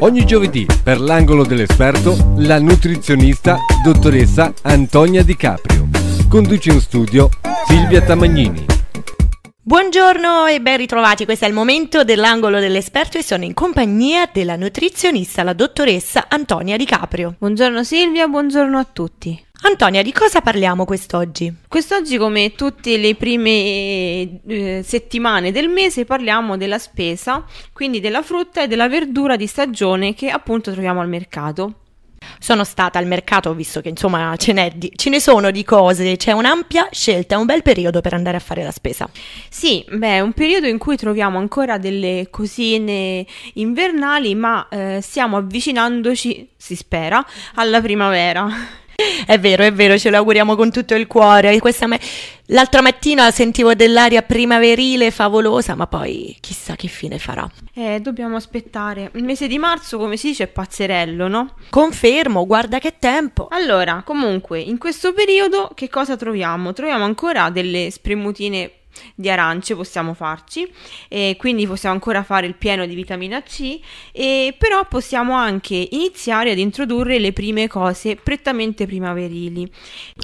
Ogni giovedì, per l'angolo dell'esperto, la nutrizionista dottoressa Antonia Di Caprio. Conduce in studio Silvia Tamagnini. Buongiorno e ben ritrovati, questo è il momento dell'angolo dell'esperto e sono in compagnia della nutrizionista, la dottoressa Antonia Di Caprio. Buongiorno Silvia, buongiorno a tutti. Antonia, di cosa parliamo quest'oggi? Quest'oggi, come tutte le prime eh, settimane del mese, parliamo della spesa, quindi della frutta e della verdura di stagione che appunto troviamo al mercato. Sono stata al mercato, visto che insomma ce, n'è di, ce ne sono di cose, c'è un'ampia scelta, un bel periodo per andare a fare la spesa. Sì, beh, è un periodo in cui troviamo ancora delle cosine invernali, ma eh, stiamo avvicinandoci, si spera, alla primavera. È vero, è vero, ce lo auguriamo con tutto il cuore. Me... L'altra mattina sentivo dell'aria primaverile favolosa, ma poi chissà che fine farà. Eh, dobbiamo aspettare. Il mese di marzo, come si dice, è pazzerello, no? Confermo, guarda che tempo. Allora, comunque, in questo periodo che cosa troviamo? Troviamo ancora delle spremutine di arance possiamo farci e quindi possiamo ancora fare il pieno di vitamina C e però possiamo anche iniziare ad introdurre le prime cose prettamente primaverili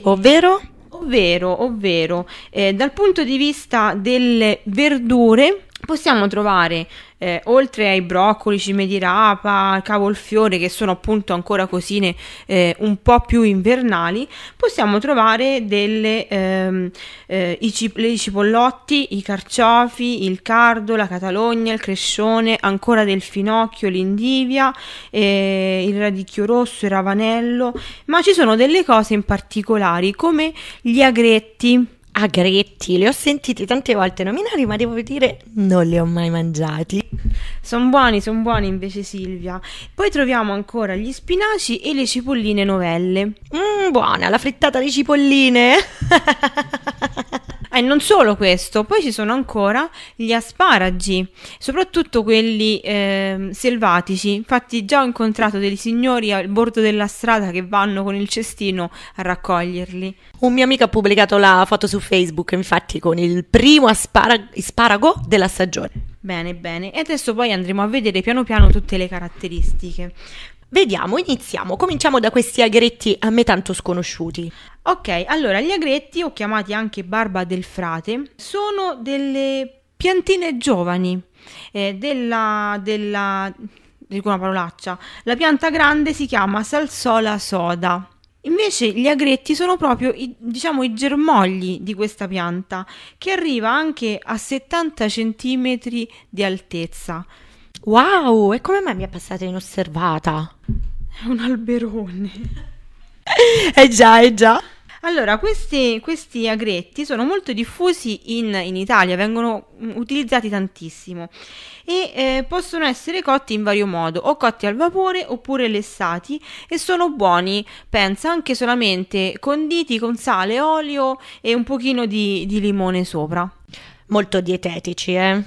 ovvero ovvero ovvero eh, dal punto di vista delle verdure possiamo trovare eh, oltre ai broccoli, cime di rapa, cavolfiore, che sono appunto ancora cosine eh, un po' più invernali, possiamo trovare delle, ehm, eh, i, cipollotti, i carciofi, il cardo, la catalogna, il crescione, ancora del finocchio, l'indivia, eh, il radicchio rosso, il ravanello, ma ci sono delle cose in particolare come gli agretti agretti, gretti, li ho sentiti tante volte nominare, ma devo dire non li ho mai mangiati. Sono buoni, sono buoni invece Silvia. Poi troviamo ancora gli spinaci e le cipolline novelle. Mmm, buona la frittata di cipolline. E non solo questo, poi ci sono ancora gli asparagi, soprattutto quelli eh, selvatici. Infatti già ho incontrato dei signori al bordo della strada che vanno con il cestino a raccoglierli. Un mio amico ha pubblicato la foto su Facebook, infatti, con il primo asparago, asparago della stagione. Bene, bene. E adesso poi andremo a vedere piano piano tutte le caratteristiche. Vediamo, iniziamo. Cominciamo da questi agretti a me tanto sconosciuti. Ok, allora gli agretti, o chiamati anche barba del frate, sono delle piantine giovani eh, della, della dico una parolaccia. La pianta grande si chiama salsola soda. Invece gli agretti sono proprio i, diciamo, i germogli di questa pianta che arriva anche a 70 cm di altezza. Wow, e come mai mi è passata inosservata? È un alberone. eh già, eh già. Allora, questi, questi, agretti sono molto diffusi in, in Italia, vengono mm, utilizzati tantissimo e eh, possono essere cotti in vario modo, o cotti al vapore oppure lessati e sono buoni, pensa, anche solamente conditi con sale, olio e un pochino di, di limone sopra. Molto dietetici, eh?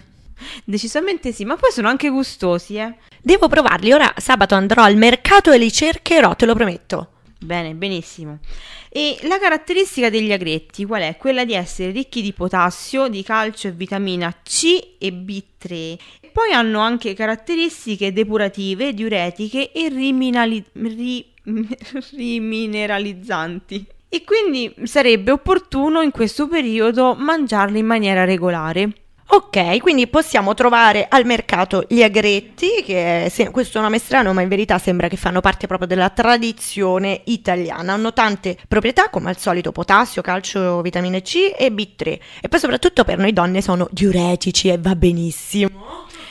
Decisamente sì, ma poi sono anche gustosi, eh. Devo provarli, ora sabato andrò al mercato e li cercherò, te lo prometto. Bene, benissimo. E la caratteristica degli agretti qual è? Quella di essere ricchi di potassio, di calcio e vitamina C e B3. Poi hanno anche caratteristiche depurative, diuretiche e riminali- ri- rimineralizzanti. E quindi sarebbe opportuno in questo periodo mangiarli in maniera regolare. Ok, quindi possiamo trovare al mercato gli agretti, che se, questo nome è strano, ma in verità sembra che fanno parte proprio della tradizione italiana. Hanno tante proprietà, come al solito potassio, calcio, vitamine C e B3. E poi soprattutto per noi donne sono diuretici e va benissimo.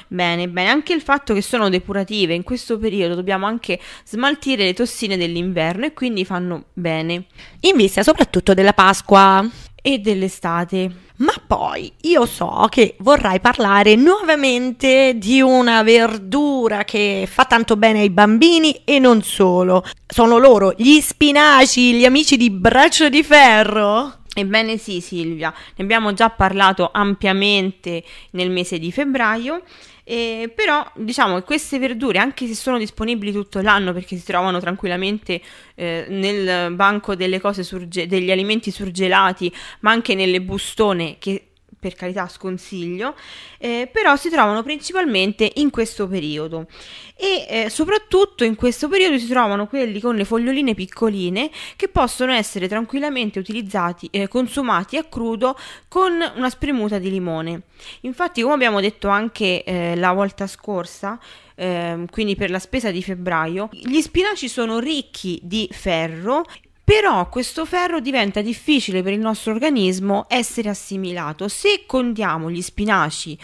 Bene, bene, anche il fatto che sono depurative in questo periodo dobbiamo anche smaltire le tossine dell'inverno e quindi fanno bene. In vista soprattutto della Pasqua e dell'estate. Ma poi io so che vorrai parlare nuovamente di una verdura che fa tanto bene ai bambini e non solo. Sono loro gli spinaci, gli amici di braccio di ferro. Ebbene sì Silvia, ne abbiamo già parlato ampiamente nel mese di febbraio eh, però diciamo che queste verdure, anche se sono disponibili tutto l'anno perché si trovano tranquillamente eh, nel banco degli alimenti surgelati, ma anche nelle bustone che per carità sconsiglio, eh, però si trovano principalmente in questo periodo e eh, soprattutto in questo periodo si trovano quelli con le foglioline piccoline che possono essere tranquillamente utilizzati eh, consumati a crudo con una spremuta di limone. Infatti, come abbiamo detto anche eh, la volta scorsa, ehm, quindi per la spesa di febbraio, gli spinaci sono ricchi di ferro però questo ferro diventa difficile per il nostro organismo essere assimilato. Se condiamo gli spinaci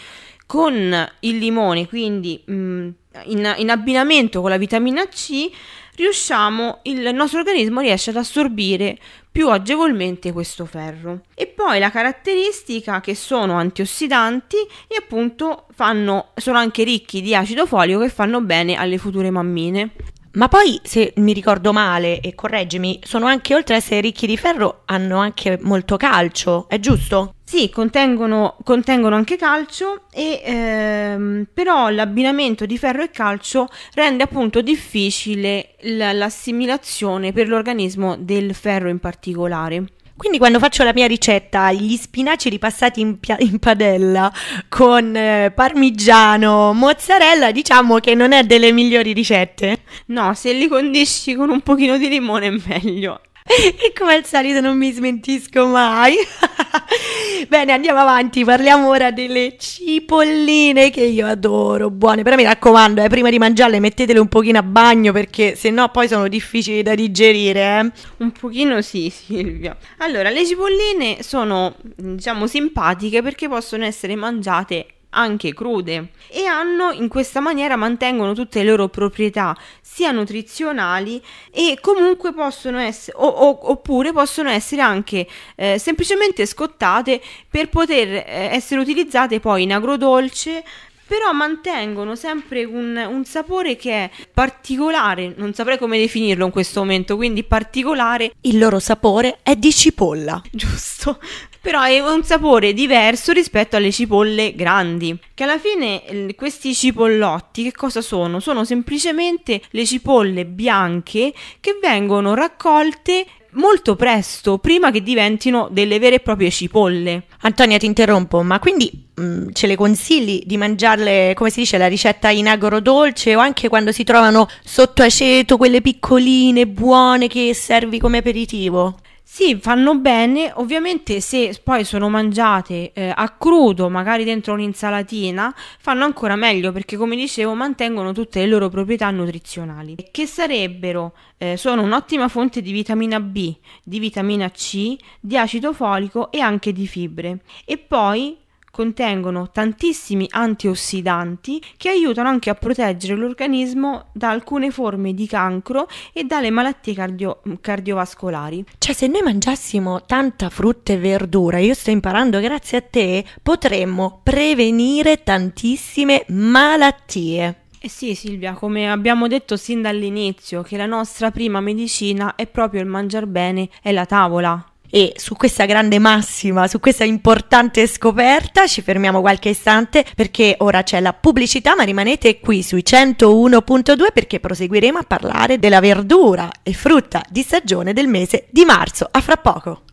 con il limone, quindi mh, mm, in, in, abbinamento con la vitamina C, riusciamo, il nostro organismo riesce ad assorbire più agevolmente questo ferro. E poi la caratteristica che sono antiossidanti e appunto fanno, sono anche ricchi di acido folico che fanno bene alle future mammine. Ma poi, se mi ricordo male, e correggimi, sono anche oltre a essere ricchi di ferro, hanno anche molto calcio, è giusto? Sì, contengono, contengono anche calcio, e, ehm, però l'abbinamento di ferro e calcio rende appunto difficile l- l'assimilazione per l'organismo del ferro in particolare. Quindi quando faccio la mia ricetta, gli spinaci ripassati in, pia- in padella con eh, parmigiano, mozzarella, diciamo che non è delle migliori ricette. No, se li condisci con un pochino di limone è meglio. e come al solito non mi smentisco mai. Bene, andiamo avanti, parliamo ora delle cipolline che io adoro, buone, però mi raccomando, eh, prima di mangiarle mettetele un pochino a bagno perché sennò poi sono difficili da digerire. Eh. Un pochino sì, Silvia. Allora, le cipolline sono, diciamo, simpatiche perché possono essere mangiate anche crude e hanno in questa maniera mantengono tutte le loro proprietà sia nutrizionali e comunque possono essere o, o, oppure possono essere anche eh, semplicemente scottate per poter eh, essere utilizzate poi in agrodolce però mantengono sempre un, un, sapore che è particolare, non saprei come definirlo in questo momento, quindi particolare. Il loro sapore è di cipolla. Giusto, però è un sapore diverso rispetto alle cipolle grandi, che alla fine questi cipollotti che cosa sono? Sono semplicemente le cipolle bianche che vengono raccolte molto presto, prima che diventino delle vere e proprie cipolle. Antonia, ti interrompo, ma quindi mh, mm, ce le consigli di mangiarle, come si dice, la ricetta in agro dolce o anche quando si trovano sotto aceto, quelle piccoline, buone che servi come aperitivo? Sì, fanno bene, ovviamente se poi sono mangiate eh, a crudo, magari dentro un'insalatina, fanno ancora meglio perché come dicevo mantengono tutte le loro proprietà nutrizionali, che sarebbero, eh, sono un'ottima fonte di vitamina B, di vitamina C, di acido folico e anche di fibre. E poi contengono tantissimi antiossidanti che aiutano anche a proteggere l'organismo da alcune forme di cancro e dalle malattie cardio- cardiovascolari. Cioè, se noi mangiassimo tanta frutta e verdura, io sto imparando grazie a te, potremmo prevenire tantissime malattie. Eh sì Silvia, come abbiamo detto sin dall'inizio, che la nostra prima medicina è proprio il mangiar bene e la tavola. E su questa grande massima, su questa importante scoperta, ci fermiamo qualche istante perché ora c'è la pubblicità, ma rimanete qui sui 101.2 perché proseguiremo a parlare della verdura e frutta di stagione del mese di marzo. A fra poco!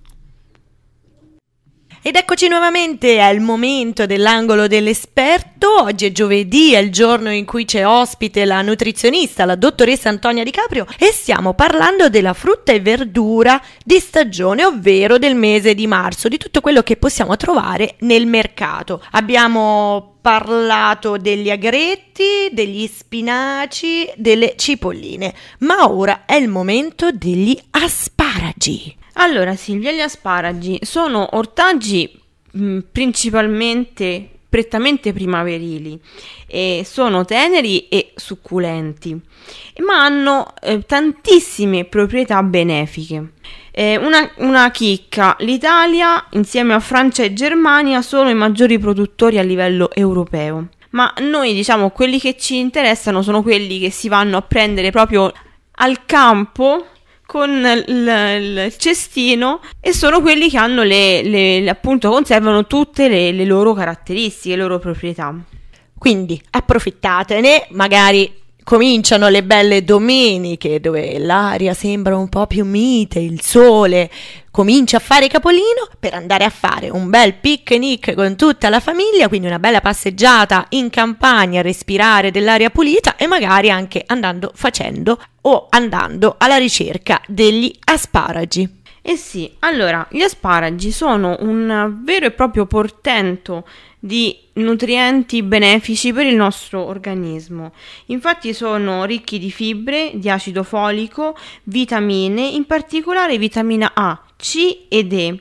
Ed eccoci nuovamente al momento dell'angolo dell'esperto. Oggi è giovedì, è il giorno in cui c'è ospite la nutrizionista, la dottoressa Antonia Di Caprio e stiamo parlando della frutta e verdura di stagione, ovvero del mese di marzo, di tutto quello che possiamo trovare nel mercato. Abbiamo parlato degli agretti, degli spinaci, delle cipolline, ma ora è il momento degli asparagi. Allora Silvia, gli asparagi sono ortaggi principalmente prettamente primaverili e sono teneri e succulenti, ma hanno eh, tantissime proprietà benefiche. Eh, una, una, chicca, l'Italia insieme a Francia e Germania sono i maggiori produttori a livello europeo, ma noi diciamo quelli che ci interessano sono quelli che si vanno a prendere proprio al campo con il, il, cestino e sono quelli che hanno le, le appunto conservano tutte le, le loro caratteristiche, le loro proprietà. Quindi approfittatene, magari cominciano le belle domeniche dove l'aria sembra un po' più mite, il sole comincia a fare capolino per andare a fare un bel picnic con tutta la famiglia, quindi una bella passeggiata in campagna, respirare dell'aria pulita e magari anche andando facendo o andando alla ricerca degli asparagi. Eh sì, allora, gli asparagi sono un vero e proprio portento di nutrienti benefici per il nostro organismo. Infatti sono ricchi di fibre, di acido folico, vitamine, in particolare vitamina A, C ed E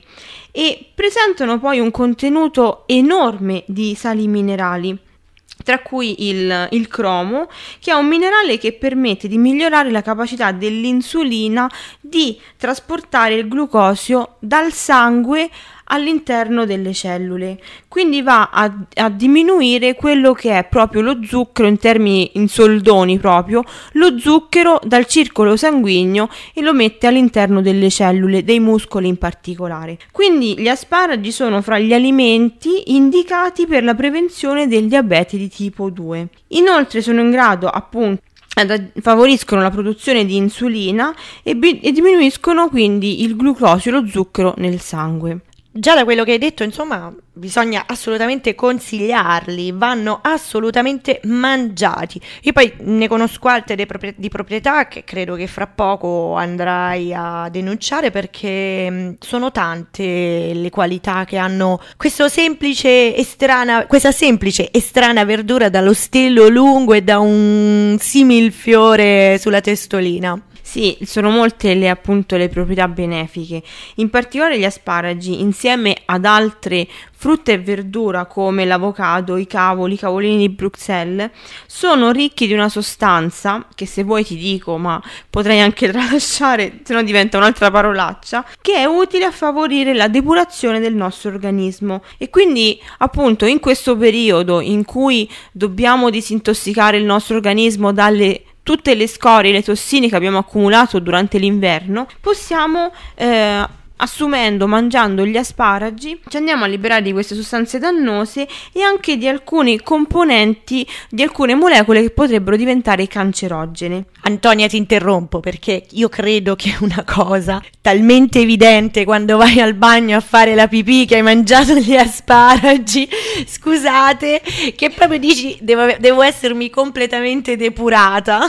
e presentano poi un contenuto enorme di sali minerali tra cui il, il, cromo, che è un minerale che permette di migliorare la capacità dell'insulina di trasportare il glucosio dal sangue all'interno delle cellule, quindi va a, a, diminuire quello che è proprio lo zucchero in termini in soldoni proprio, lo zucchero dal circolo sanguigno e lo mette all'interno delle cellule, dei muscoli in particolare. Quindi gli asparagi sono fra gli alimenti indicati per la prevenzione del diabete di tipo 2. Inoltre sono in grado appunto favoriscono la produzione di insulina e, e, diminuiscono quindi il glucosio e lo zucchero nel sangue già da quello che hai detto, insomma, bisogna assolutamente consigliarli, vanno assolutamente mangiati. Io poi ne conosco altre di proprietà che credo che fra poco andrai a denunciare perché mm, sono tante le qualità che hanno semplice estrana, questa semplice e strana verdura dallo stelo lungo e da un simil fiore sulla testolina. Sì, sono molte le, appunto, le proprietà benefiche. In particolare gli asparagi, insieme ad altre frutta e verdura come l'avocado, i cavoli, i cavolini di Bruxelles, sono ricchi di una sostanza che se vuoi ti dico, ma potrei anche tralasciare, se no diventa un'altra parolaccia, che è utile a favorire la depurazione del nostro organismo. E quindi, appunto, in questo periodo in cui dobbiamo disintossicare il nostro organismo dalle tutte le scorie, le tossine che abbiamo accumulato durante l'inverno, possiamo eh, assumendo, mangiando gli asparagi, ci andiamo a liberare di queste sostanze dannose e anche di alcuni componenti, di alcune molecole che potrebbero diventare cancerogene. Antonia ti interrompo perché io credo che una cosa talmente evidente quando vai al bagno a fare la pipì che hai mangiato gli asparagi, scusate, che proprio dici devo, devo essermi completamente depurata.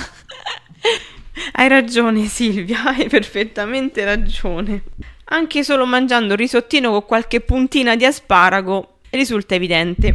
hai ragione Silvia, hai perfettamente ragione. Anche solo mangiando un risottino con qualche puntina di asparago risulta evidente.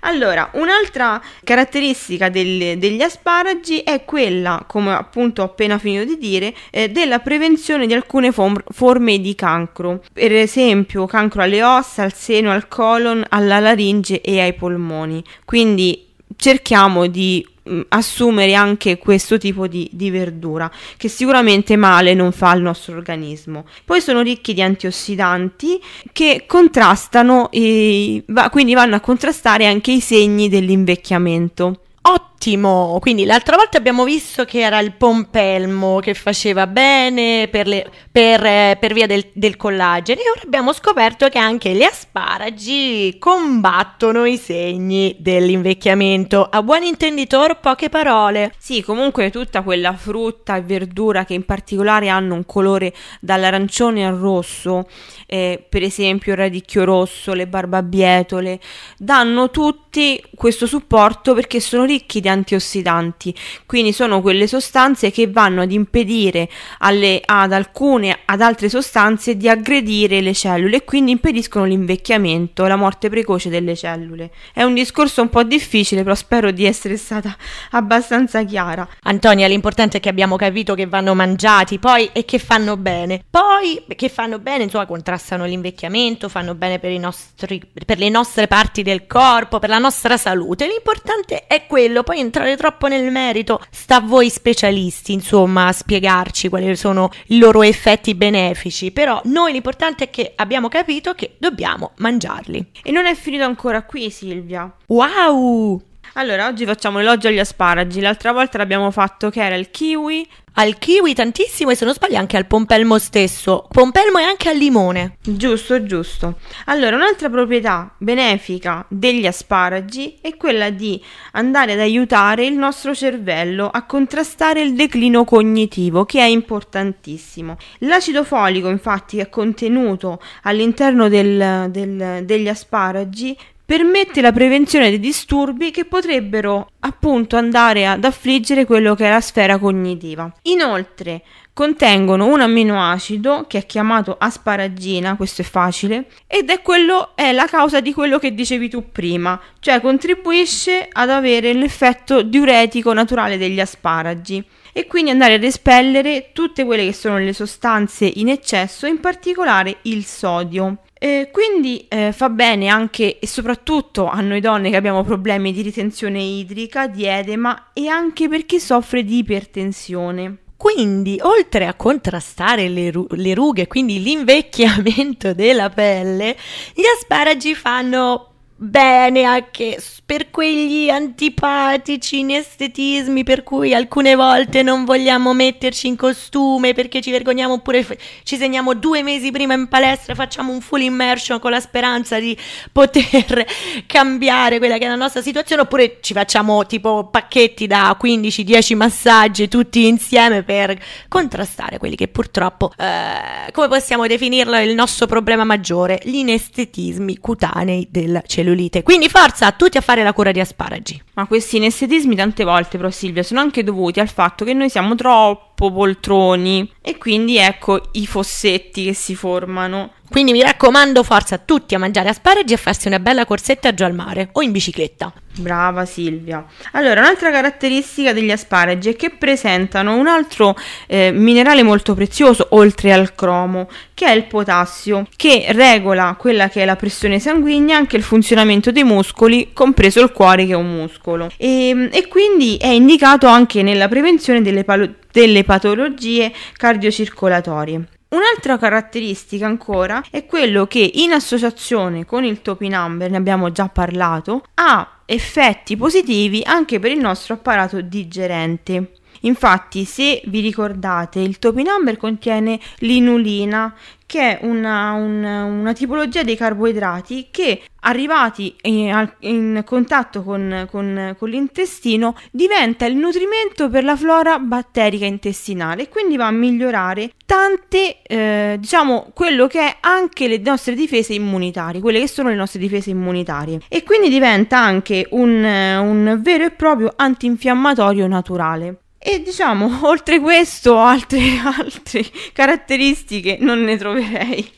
Allora, un'altra caratteristica del, degli asparagi è quella, come appunto ho appena finito di dire, eh, della prevenzione di alcune form- forme di cancro, per esempio cancro alle ossa, al seno, al colon, alla laringe e ai polmoni. Quindi cerchiamo di mm, assumere anche questo tipo di, di, verdura che sicuramente male non fa al nostro organismo poi sono ricchi di antiossidanti che contrastano i, quindi vanno a contrastare anche i segni dell'invecchiamento Ottimo Ottimo, quindi l'altra volta abbiamo visto che era il pompelmo che faceva bene per, le, per, eh, per via del, del, collagene e ora abbiamo scoperto che anche gli asparagi combattono i segni dell'invecchiamento. A buon intenditor poche parole. Sì, comunque tutta quella frutta e verdura che in particolare hanno un colore dall'arancione al rosso, eh, per esempio il radicchio rosso, le barbabietole, danno tutti questo supporto perché sono ricchi di gli antiossidanti, quindi sono quelle sostanze che vanno ad impedire alle, ad alcune, ad altre sostanze di aggredire le cellule e quindi impediscono l'invecchiamento, la morte precoce delle cellule. È un discorso un po' difficile, però spero di essere stata abbastanza chiara. Antonia, l'importante è che abbiamo capito che vanno mangiati poi e che fanno bene. Poi che fanno bene, insomma, contrastano l'invecchiamento, fanno bene per, i nostri, per le nostre parti del corpo, per la nostra salute. L'importante è quello, poi poi entrare troppo nel merito, sta a voi specialisti, insomma, a spiegarci quali sono i loro effetti benefici, però noi l'importante è che abbiamo capito che dobbiamo mangiarli. E non è finito ancora qui, Silvia. Wow! Allora, oggi facciamo l'elogio agli asparagi. L'altra volta l'abbiamo fatto che era il kiwi. Al kiwi tantissimo e se non sbaglio anche al pompelmo stesso. Pompelmo e anche al limone. Giusto, giusto. Allora, un'altra proprietà benefica degli asparagi è quella di andare ad aiutare il nostro cervello a contrastare il declino cognitivo, che è importantissimo. L'acido folico, infatti, che è contenuto all'interno del, del, degli asparagi, permette la prevenzione dei disturbi che potrebbero appunto andare ad affliggere quello che è la sfera cognitiva. Inoltre contengono un amminoacido che è chiamato asparagina, questo è facile, ed è, quello, è la causa di quello che dicevi tu prima, cioè contribuisce ad avere l'effetto diuretico naturale degli asparagi e quindi andare ad espellere tutte quelle che sono le sostanze in eccesso, in particolare il sodio. Eh, quindi eh, fa bene anche e soprattutto a noi donne che abbiamo problemi di ritenzione idrica, di edema e anche per chi soffre di ipertensione. Quindi, oltre a contrastare le, ru- le rughe, quindi l'invecchiamento della pelle, gli asparagi fanno bene anche per quegli antipatici inestetismi per cui alcune volte non vogliamo metterci in costume perché ci vergogniamo oppure ci segniamo due mesi prima in palestra e facciamo un full immersion con la speranza di poter cambiare quella che è la nostra situazione oppure ci facciamo tipo pacchetti da 15-10 massaggi tutti insieme per contrastare quelli che purtroppo eh, come possiamo definirlo il nostro problema maggiore gli inestetismi cutanei del cellulare cellulite. Quindi forza a tutti a fare la cura di asparagi. Ma questi inestetismi tante volte, però Silvia, sono anche dovuti al fatto che noi siamo troppo poltroni e quindi ecco i fossetti che si formano. Quindi mi raccomando, forza a tutti a mangiare asparagi e a farsi una bella corsetta giù al mare o in bicicletta. Brava Silvia. Allora, un'altra caratteristica degli asparagi è che presentano un altro eh, minerale molto prezioso oltre al cromo, che è il potassio, che regola quella che è la pressione sanguigna e anche il funzionamento dei muscoli, compreso il cuore che è un muscolo. E, ehm, e quindi è indicato anche nella prevenzione delle, palo- delle patologie cardiocircolatorie. Un'altra caratteristica ancora è quello che in associazione con il topi ne abbiamo già parlato, ha effetti positivi anche per il nostro apparato digerente. Infatti, se vi ricordate, il topinamber contiene l'inulina, che è una, una, una tipologia dei carboidrati che, arrivati in, in contatto con, con, con, l'intestino, diventa il nutrimento per la flora batterica intestinale e quindi va a migliorare tante, eh, diciamo, quello che è anche le nostre difese immunitarie, quelle che sono le nostre difese immunitarie. E quindi diventa anche un, un vero e proprio antinfiammatorio naturale. E diciamo, oltre questo, altre, altre caratteristiche non ne troverei.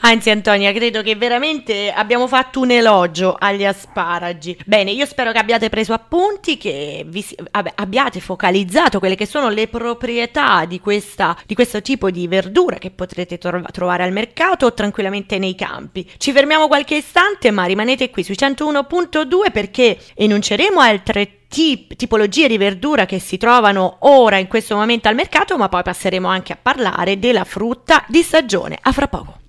Anzi Antonia, credo che veramente abbiamo fatto un elogio agli asparagi. Bene, io spero che abbiate preso appunti, che vi, vabbè, abbiate focalizzato quelle che sono le proprietà di, questa, di questo tipo di verdura che potrete tro- trovare al mercato o tranquillamente nei campi. Ci fermiamo qualche istante, ma rimanete qui sui 101.2 perché enunceremo altre Tip, tipologie di verdura che si trovano ora in questo momento al mercato, ma poi passeremo anche a parlare della frutta di stagione. A fra poco.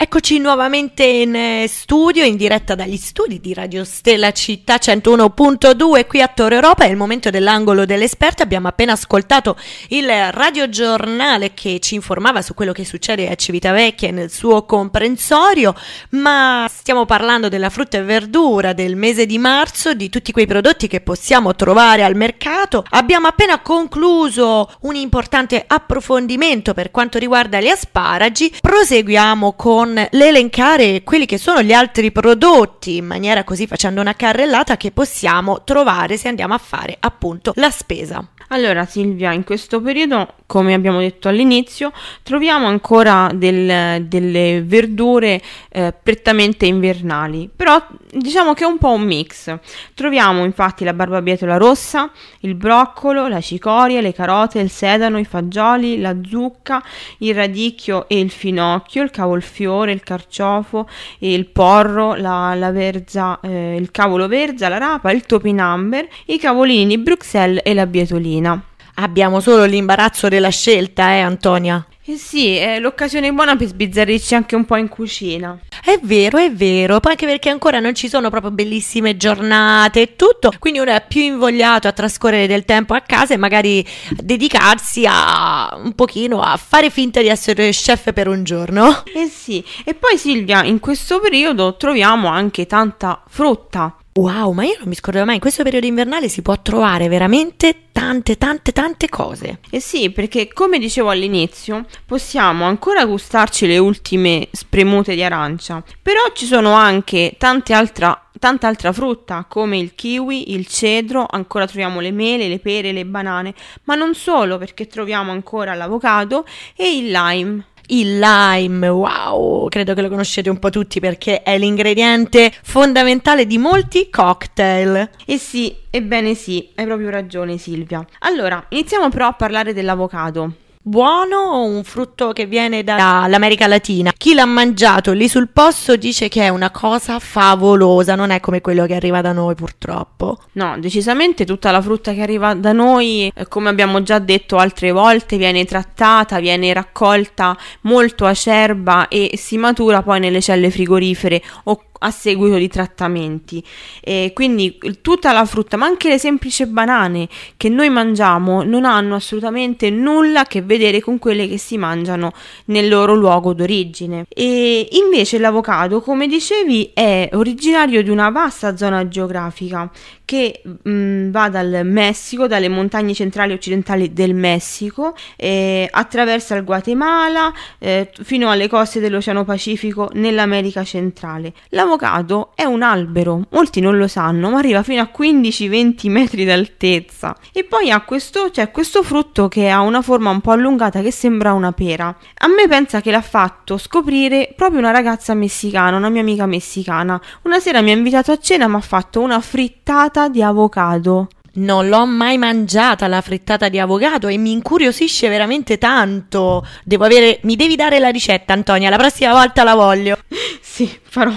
Eccoci nuovamente in eh, studio, in diretta dagli studi di Radio Stella Città 101.2 qui a Torre Europa, è il momento dell'angolo dell'esperto, abbiamo appena ascoltato il radiogiornale che ci informava su quello che succede a Civitavecchia e nel suo comprensorio, ma stiamo parlando della frutta e verdura del mese di marzo, di tutti quei prodotti che possiamo trovare al mercato. Abbiamo appena concluso un importante approfondimento per quanto riguarda gli asparagi, proseguiamo con non l'elencare quelli che sono gli altri prodotti in maniera così facendo una carrellata che possiamo trovare se andiamo a fare appunto la spesa. Allora Silvia, in questo periodo, come abbiamo detto all'inizio, troviamo ancora del, delle verdure eh, prettamente invernali, però diciamo che è un po' un mix. Troviamo infatti la barbabietola rossa, il broccolo, la cicoria, le carote, il sedano, i fagioli, la zucca, il radicchio e il finocchio, il cavolfiore, il carciofo, il porro, la, la verza, eh, il cavolo verza, la rapa, il topinamber, i cavolini di Bruxelles e la bietolina bambina. Abbiamo solo l'imbarazzo della scelta, eh Antonia? Eh sì, è l'occasione buona per sbizzarrirci anche un po' in cucina. È vero, è vero, poi anche perché ancora non ci sono proprio bellissime giornate e tutto, quindi uno è più invogliato a trascorrere del tempo a casa e magari dedicarsi a un pochino a fare finta di essere chef per un giorno. Eh sì, e poi Silvia, in questo periodo troviamo anche tanta frutta. Wow, ma io non mi scordo mai, in questo periodo invernale si può trovare veramente tante, tante, tante cose. Eh sì, perché come dicevo all'inizio, possiamo ancora gustarci le ultime spremute di arancia, però ci sono anche tante altre tanta altra frutta come il kiwi, il cedro, ancora troviamo le mele, le pere, le banane, ma non solo perché troviamo ancora l'avocado e il lime il lime, wow, credo che lo conoscete un po' tutti perché è l'ingrediente fondamentale di molti cocktail. E eh sì, ebbene sì, hai proprio ragione Silvia. Allora, iniziamo però a parlare dell'avocado buono, un frutto che viene dall'America Latina. Chi l'ha mangiato lì sul posto dice che è una cosa favolosa, non è come quello che arriva da noi purtroppo. No, decisamente tutta la frutta che arriva da noi, eh, come abbiamo già detto altre volte, viene trattata, viene raccolta molto acerba e si matura poi nelle celle frigorifere o a seguito di trattamenti. E quindi tutta la frutta, ma anche le semplici banane che noi mangiamo, non hanno assolutamente nulla a che vedere con quelle che si mangiano nel loro luogo d'origine. E invece l'avocado, come dicevi, è originario di una vasta zona geografica che mh, mm, va dal Messico, dalle montagne centrali e occidentali del Messico, eh, attraversa il Guatemala eh, fino alle coste dell'Oceano Pacifico nell'America centrale. L'avocado è un albero, molti non lo sanno, ma arriva fino a 15-20 metri d'altezza. E poi ha questo, cioè, questo frutto che ha una forma un po' allungata che sembra una pera. A me pensa che l'ha fatto scoprire proprio una ragazza messicana, una mia amica messicana. Una sera mi ha invitato a cena, mi ha fatto una frittata frittata di avocado. Non l'ho mai mangiata la frittata di avocado e mi incuriosisce veramente tanto. Devo avere. Mi devi dare la ricetta, Antonia. La prossima volta la voglio. Sì, farò.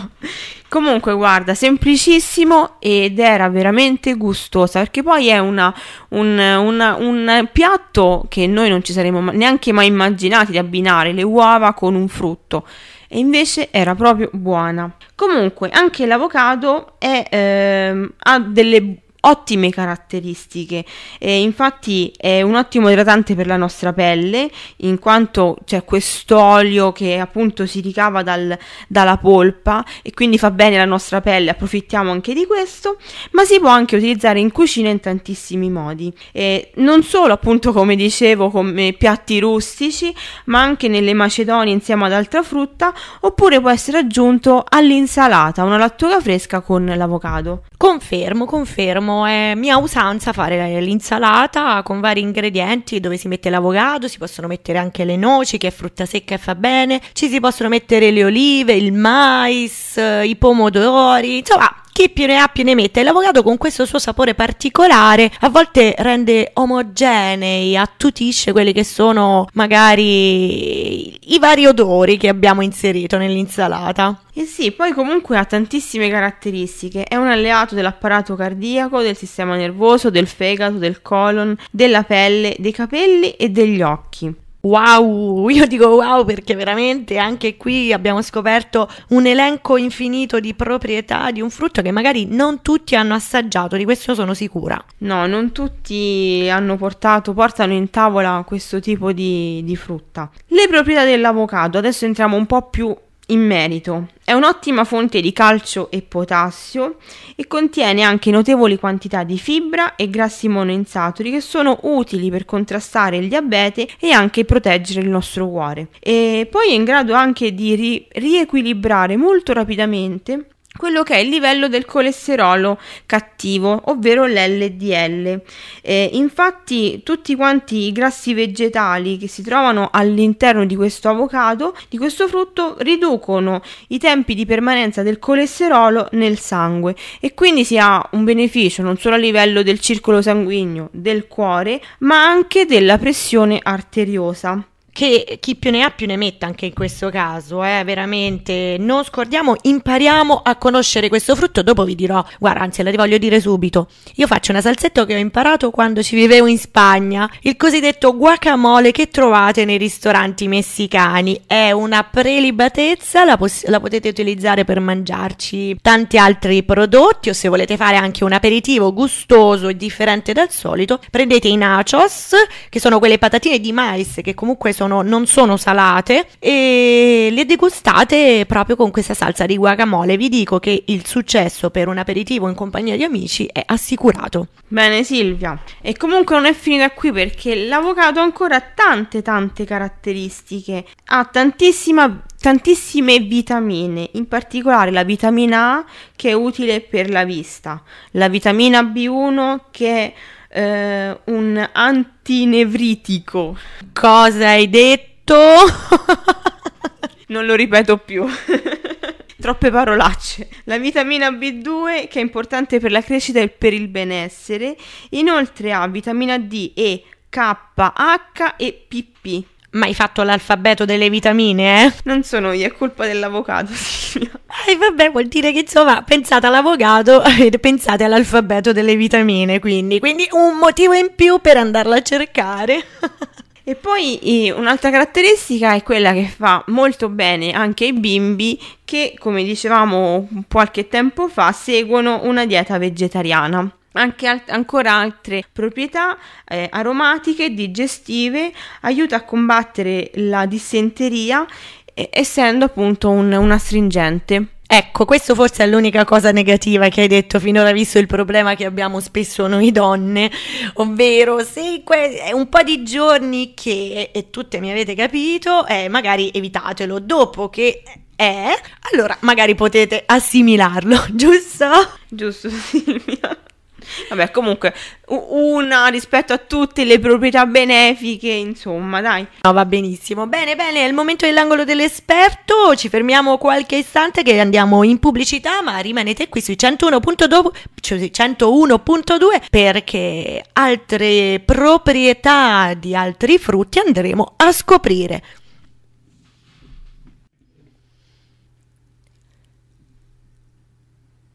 Comunque, guarda, semplicissimo ed era veramente gustosa perché poi è una, un, una, un, piatto che noi non ci saremmo neanche mai immaginati di abbinare le uova con un frutto e invece era proprio buona. Comunque anche l'avocado è, ehm, ha delle ottime caratteristiche. Eh, infatti è un ottimo idratante per la nostra pelle, in quanto c'è questo olio che appunto si ricava dal, dalla polpa e quindi fa bene alla nostra pelle, approfittiamo anche di questo, ma si può anche utilizzare in cucina in tantissimi modi. Eh, non solo appunto come dicevo come piatti rustici, ma anche nelle macedonie insieme ad altra frutta, oppure può essere aggiunto all'insalata, una lattuga fresca con l'avocado. Confermo, confermo diciamo è mia usanza fare l'insalata con vari ingredienti dove si mette l'avocado, si possono mettere anche le noci che è frutta secca e fa bene, ci si possono mettere le olive, il mais, eh, i pomodori, insomma chi più ne ha più ne mette. L'avocado con questo suo sapore particolare a volte rende omogenei, attutisce quelli che sono magari i vari odori che abbiamo inserito nell'insalata. E eh sì, poi comunque ha tantissime caratteristiche, è un alleato dell'apparato cardiaco, del sistema nervoso, del fegato, del colon, della pelle, dei capelli e degli occhi. Wow, io dico wow perché veramente anche qui abbiamo scoperto un elenco infinito di proprietà di un frutto che magari non tutti hanno assaggiato, di questo sono sicura. No, non tutti hanno portato, portano in tavola questo tipo di, di frutta. Le proprietà dell'avocado, adesso entriamo un po' più in merito. È un'ottima fonte di calcio e potassio e contiene anche notevoli quantità di fibra e grassi monoinsaturi che sono utili per contrastare il diabete e anche proteggere il nostro cuore. E poi è in grado anche di ri- riequilibrare molto rapidamente quello che è il livello del colesterolo cattivo, ovvero l'LDL. Eh, infatti tutti quanti i grassi vegetali che si trovano all'interno di questo avocado, di questo frutto, riducono i tempi di permanenza del colesterolo nel sangue e quindi si ha un beneficio non solo a livello del circolo sanguigno, del cuore, ma anche della pressione arteriosa che chi più ne ha più ne metta anche in questo caso, eh, veramente non scordiamo, impariamo a conoscere questo frutto, dopo vi dirò, guarda, anzi la ti voglio dire subito, io faccio una salsetta che ho imparato quando ci vivevo in Spagna, il cosiddetto guacamole che trovate nei ristoranti messicani, è una prelibatezza, la, pos- la potete utilizzare per mangiarci tanti altri prodotti o se volete fare anche un aperitivo gustoso e differente dal solito, prendete i nachos, che sono quelle patatine di mais che comunque sono sono, non sono salate e le degustate proprio con questa salsa di guacamole. Vi dico che il successo per un aperitivo in compagnia di amici è assicurato. Bene Silvia, e comunque non è finita qui perché l'avocado ha ancora tante tante caratteristiche, ha tantissima tantissime vitamine, in particolare la vitamina A che è utile per la vista, la vitamina B1 che è eh, un antinevritico. Cosa hai detto? non lo ripeto più. Troppe parolacce. La vitamina B2 che è importante per la crescita e per il benessere. Inoltre ha vitamina D, E, K, H e PP. Mai fatto l'alfabeto delle vitamine, eh? Non sono io, è colpa dell'avocado, Silvia. E eh, vabbè, vuol dire che insomma, pensate all'avocado e pensate all'alfabeto delle vitamine, quindi. Quindi un motivo in più per andarla a cercare. E poi un'altra caratteristica è quella che fa molto bene anche ai bimbi che, come dicevamo qualche tempo fa, seguono una dieta vegetariana anche alt- ancora altre proprietà eh, aromatiche, digestive, aiuta a combattere la dissenteria eh, essendo appunto un, un astringente. Ecco, questo forse è l'unica cosa negativa che hai detto finora, visto il problema che abbiamo spesso noi donne, ovvero se que- un po' di giorni che, e tutte mi avete capito, eh, magari evitatelo, dopo che è, allora magari potete assimilarlo, giusto? Giusto, Silvia. Vabbè, comunque, una rispetto a tutte le proprietà benefiche, insomma, dai. No, va benissimo. Bene, bene, è il momento dell'angolo dell'esperto. Ci fermiamo qualche istante che andiamo in pubblicità, ma rimanete qui sui 101.2 cioè 101.2 perché altre proprietà di altri frutti andremo a scoprire.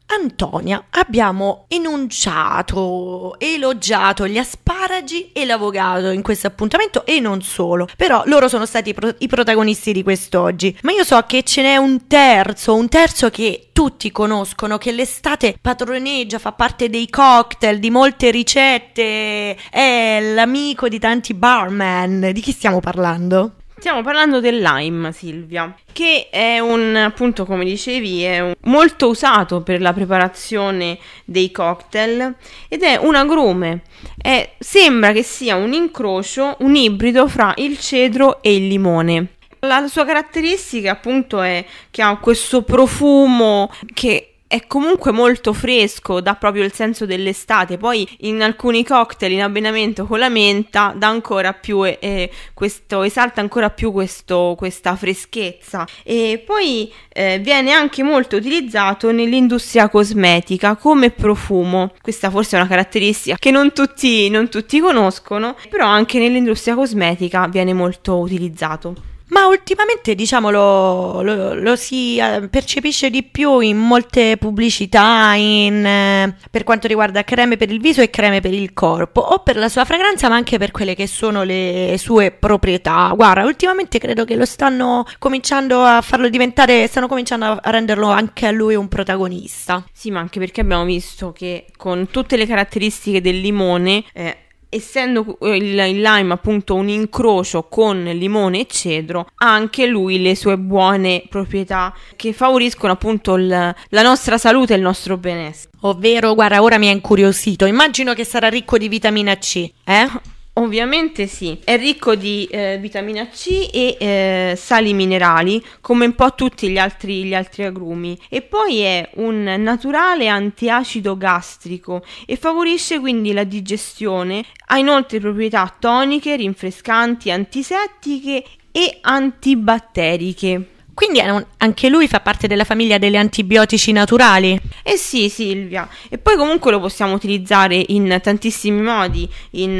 Antonia abbiamo enunciato, elogiato gli asparagi e l'avvocato in questo appuntamento e non solo, però loro sono stati pro- i protagonisti di quest'oggi, ma io so che ce n'è un terzo, un terzo che tutti conoscono, che l'estate padroneggia, fa parte dei cocktail, di molte ricette, è l'amico di tanti barman, di chi stiamo parlando? Stiamo parlando del lime, Silvia, che è un, appunto, come dicevi, è un, molto usato per la preparazione dei cocktail ed è un agrume. È, sembra che sia un incrocio, un ibrido fra il cedro e il limone. La sua caratteristica appunto è che ha questo profumo che è comunque molto fresco, dà proprio il senso dell'estate. Poi in alcuni cocktail in abbinamento con la menta dà ancora più eh, eh, questo, esalta ancora più questo, questa freschezza. E poi eh, viene anche molto utilizzato nell'industria cosmetica come profumo. Questa forse è una caratteristica che non tutti, non tutti conoscono, però anche nell'industria cosmetica viene molto utilizzato. Ma ultimamente, diciamo, lo, lo, lo si eh, percepisce di più in molte pubblicità in, eh, per quanto riguarda creme per il viso e creme per il corpo, o per la sua fragranza, ma anche per quelle che sono le sue proprietà. Guarda, ultimamente credo che lo stanno cominciando a farlo diventare, stanno cominciando a renderlo anche a lui un protagonista. Sì, ma anche perché abbiamo visto che con tutte le caratteristiche del limone, eh, essendo eh, il, il lime appunto un incrocio con limone e cedro, ha anche lui le sue buone proprietà che favoriscono appunto il, la nostra salute e il nostro benessere. Ovvero, guarda, ora mi ha incuriosito, immagino che sarà ricco di vitamina C, eh? Ovviamente sì, è ricco di eh, vitamina C e eh, sali minerali come un po' tutti gli altri, gli altri, agrumi e poi è un naturale antiacido gastrico e favorisce quindi la digestione, ha inoltre proprietà toniche, rinfrescanti, antisettiche e antibatteriche. Quindi anche lui fa parte della famiglia degli antibiotici naturali? Eh sì Silvia, e poi comunque lo possiamo utilizzare in tantissimi modi, in,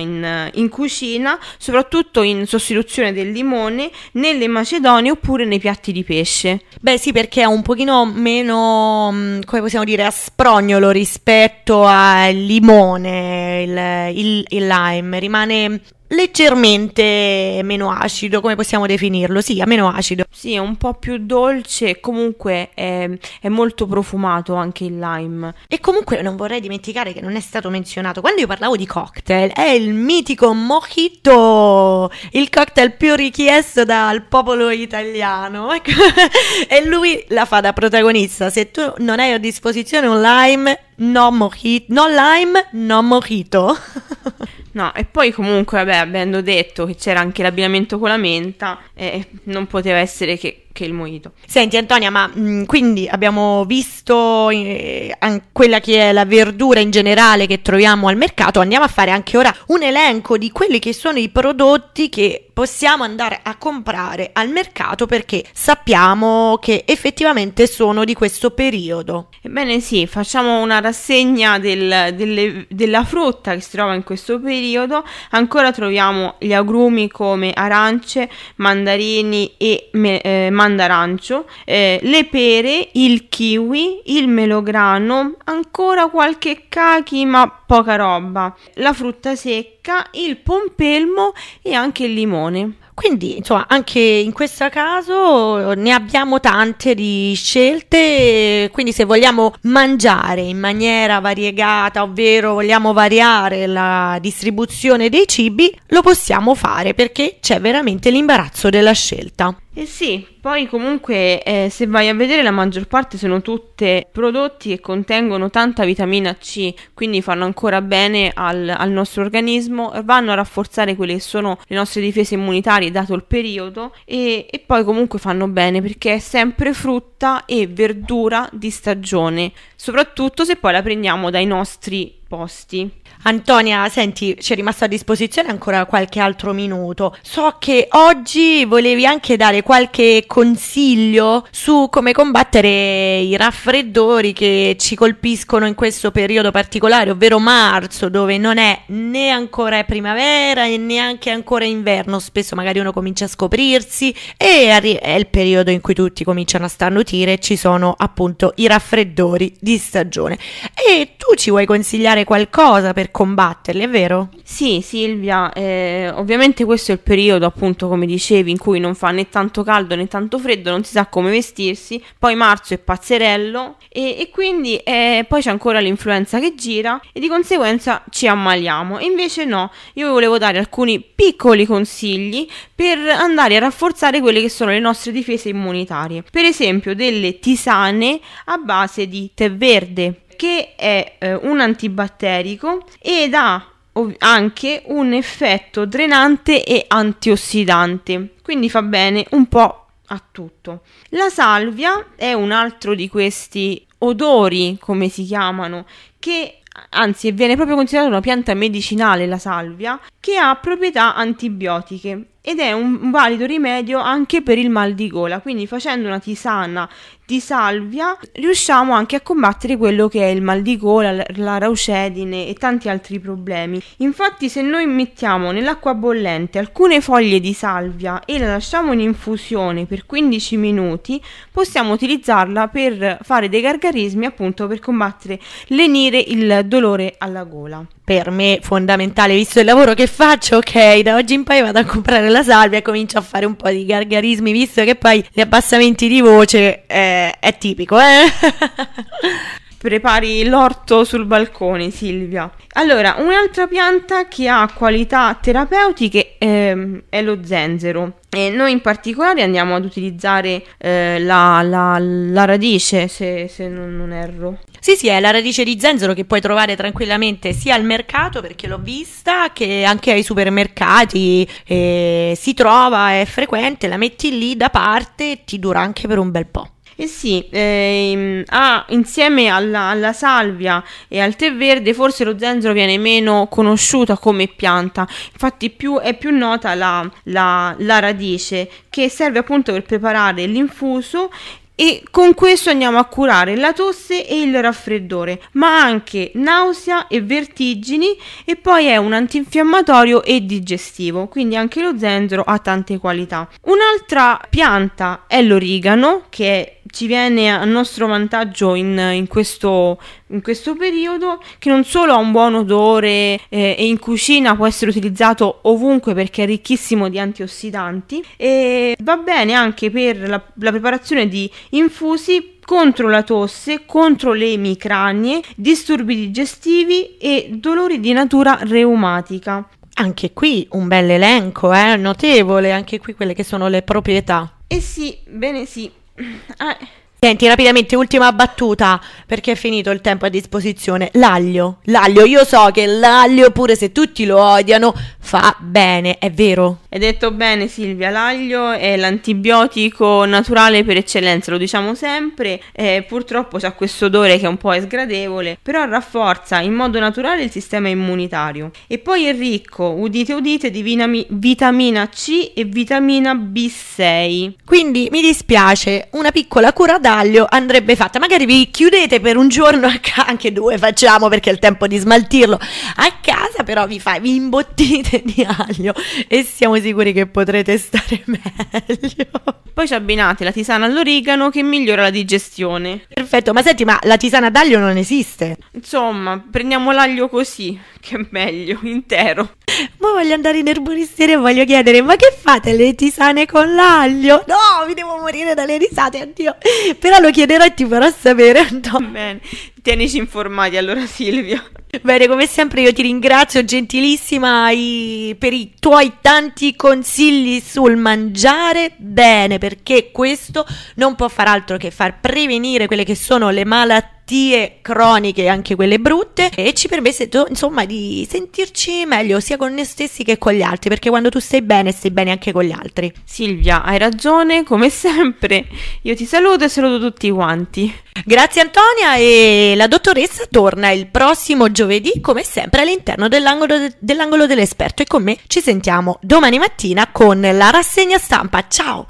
in, in cucina, soprattutto in sostituzione del limone, nelle macedonie oppure nei piatti di pesce. Beh sì perché è un pochino meno, mm, come possiamo dire, asprognolo rispetto al limone, il, il, il lime, rimane leggermente meno acido, come possiamo definirlo? Sì, a meno acido. Sì, è un po' più dolce, comunque è, è, molto profumato anche il lime. E comunque non vorrei dimenticare che non è stato menzionato, quando io parlavo di cocktail, è il mitico mojito, il cocktail più richiesto dal popolo italiano. e lui la fa da protagonista. Se tu non hai a disposizione un lime, no mojito, no lime, no mojito. No, e poi comunque, vabbè, avendo detto che c'era anche l'abbinamento con la menta, eh, non poteva essere che, che il moito. Senti Antonia, ma mh, mm, quindi abbiamo visto eh, quella che è la verdura in generale che troviamo al mercato, andiamo a fare anche ora un elenco di quelli che sono i prodotti che possiamo andare a comprare al mercato perché sappiamo che effettivamente sono di questo periodo. Ebbene sì, facciamo una rassegna del, delle, della frutta che si trova in questo periodo. Ancora troviamo gli agrumi come arance, mandarini e me, eh, mandarancio, eh, le pere, il kiwi, il melograno, ancora qualche cachi ma poca roba. La frutta secca il pompelmo e anche il limone. Quindi, insomma, anche in questo caso eh, ne abbiamo tante di scelte, quindi se vogliamo mangiare in maniera variegata, ovvero vogliamo variare la distribuzione dei cibi, lo possiamo fare perché c'è veramente l'imbarazzo della scelta. Eh sì, poi comunque eh, se vai a vedere la maggior parte sono tutte prodotti che contengono tanta vitamina C, quindi fanno ancora bene al, al nostro organismo, vanno a rafforzare quelle che sono le nostre difese immunitarie alimentari dato il periodo e, e poi comunque fanno bene perché è sempre frutta e verdura di stagione, soprattutto se poi la prendiamo dai nostri posti. Antonia, senti, ci è rimasto a disposizione ancora qualche altro minuto. So che oggi volevi anche dare qualche consiglio su come combattere i raffreddori che ci colpiscono in questo periodo particolare, ovvero marzo, dove non è né ancora primavera e neanche ancora inverno. Spesso magari uno comincia a scoprirsi e è il periodo in cui tutti cominciano a starnutire e ci sono appunto i raffreddori di stagione. E tu ci vuoi consigliare qualcosa per combatterli, è vero? Sì, Silvia, eh, ovviamente questo è il periodo, appunto, come dicevi, in cui non fa né tanto caldo né tanto freddo, non si sa come vestirsi, poi marzo è pazzerello e, e quindi eh, poi c'è ancora l'influenza che gira e di conseguenza ci ammaliamo. E invece no, io volevo dare alcuni piccoli consigli per andare a rafforzare quelle che sono le nostre difese immunitarie. Per esempio, delle tisane a base di tè verde, che è eh, un antibatterico ed ha ov- anche un effetto drenante e antiossidante, quindi fa bene un po' a tutto. La salvia è un altro di questi odori, come si chiamano, che anzi viene proprio considerata una pianta medicinale la salvia, che ha proprietà antibiotiche ed è un valido rimedio anche per il mal di gola, quindi facendo una tisana di salvia riusciamo anche a combattere quello che è il mal di gola, la raucedine e tanti altri problemi. Infatti se noi mettiamo nell'acqua bollente alcune foglie di salvia e la lasciamo in infusione per 15 minuti, possiamo utilizzarla per fare dei gargarismi appunto per combattere lenire il dolore alla gola per me fondamentale visto il lavoro che faccio ok da oggi in poi vado a comprare la salvia e comincio a fare un po' di gargarismi visto che poi gli abbassamenti di voce eh, è, tipico, eh? prepari l'orto sul balcone, Silvia. Allora, un'altra pianta che ha qualità terapeutiche ehm, è lo zenzero. E noi in particolare andiamo ad utilizzare eh, la, la, la, radice, se, se non, non, erro. Sì, sì, è la radice di zenzero che puoi trovare tranquillamente sia al mercato, perché l'ho vista, che anche ai supermercati. Eh, si trova, è frequente, la metti lì da parte e ti dura anche per un bel po'. E eh sì, ehm, ah, insieme alla, alla, salvia e al tè verde forse lo zenzero viene meno conosciuta come pianta, infatti più, è più nota la, la, la radice che serve appunto per preparare l'infuso e con questo andiamo a curare la tosse e il raffreddore, ma anche nausea e vertigini e poi è un antinfiammatorio e digestivo, quindi anche lo zenzero ha tante qualità. Un'altra pianta è l'origano che è ci viene a nostro vantaggio in, in, questo, in questo periodo, che non solo ha un buon odore eh, e in cucina può essere utilizzato ovunque perché è ricchissimo di antiossidanti e va bene anche per la, la preparazione di infusi contro la tosse, contro le emicranie, disturbi digestivi e dolori di natura reumatica. Anche qui un bel elenco, eh? notevole, anche qui quelle che sono le proprietà. Eh sì, bene sì, I Senti, rapidamente, ultima battuta, perché è finito il tempo a disposizione. L'aglio, l'aglio, io so che l'aglio, pure se tutti lo odiano, fa bene, è vero? Hai detto bene Silvia, l'aglio è l'antibiotico naturale per eccellenza, lo diciamo sempre, eh, purtroppo c'è questo odore che è un po' sgradevole, però rafforza in modo naturale il sistema immunitario. E poi è ricco, udite udite, di vinami- vitamina C e vitamina B6. Quindi mi dispiace, una piccola cura da taglio andrebbe fatta. Magari vi chiudete per un giorno, anche due facciamo perché è il tempo di smaltirlo a casa, però vi, fa, vi imbottite di aglio e siamo sicuri che potrete stare meglio. Poi ci abbinate la tisana all'origano che migliora la digestione. Perfetto, ma senti, ma la tisana d'aglio non esiste. Insomma, prendiamo l'aglio così, che è meglio, intero. Ma voglio andare in erboristeria e voglio chiedere, ma che fate le tisane con l'aglio? No, mi devo morire dalle risate, addio appena lo chiederai ti farò sapere. Bene, tienici informati allora Silvia. Bene, come sempre io ti ringrazio gentilissima i, per i tuoi tanti consigli sul mangiare bene, perché questo non può far altro che far prevenire quelle che sono le malattie malattie croniche, anche quelle brutte, e ci permette insomma di sentirci meglio sia con noi stessi che con gli altri, perché quando tu stai bene, stai bene anche con gli altri. Silvia, hai ragione, come sempre. Io ti saluto e saluto tutti quanti. Grazie Antonia e la dottoressa torna il prossimo giovedì, come sempre, all'interno dell'angolo, de- dell'angolo dell'esperto e con me ci sentiamo domani mattina con la rassegna stampa. Ciao!